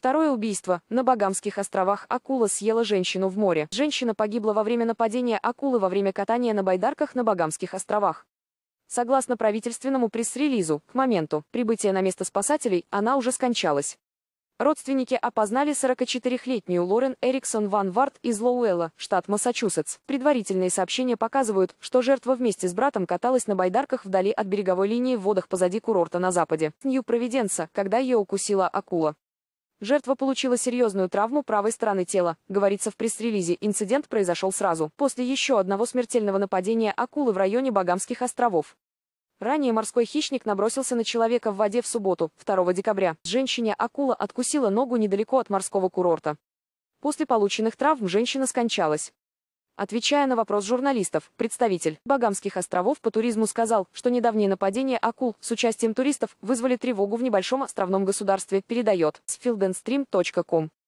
Второе убийство. На Багамских островах акула съела женщину в море. Женщина погибла во время нападения акулы во время катания на байдарках на Багамских островах. Согласно правительственному пресс-релизу, к моменту прибытия на место спасателей она уже скончалась. Родственники опознали 44-летнюю Лорен Эриксон Ван Варт из Лоуэлла, штат Массачусетс. Предварительные сообщения показывают, что жертва вместе с братом каталась на байдарках вдали от береговой линии в водах позади курорта на западе, Нью-Провиденса, когда ее укусила акула. Жертва получила серьезную травму правой стороны тела. Говорится в пресс-релизе, инцидент произошел сразу, после еще одного смертельного нападения акулы в районе Багамских островов. Ранее морской хищник набросился на человека в воде в субботу, 2 декабря. Женщине акула откусила ногу недалеко от морского курорта. После полученных травм женщина скончалась. Отвечая на вопрос журналистов, представитель Багамских островов по туризму сказал, что недавние нападения акул с участием туристов вызвали тревогу в небольшом островном государстве, передает sfildenstream.com.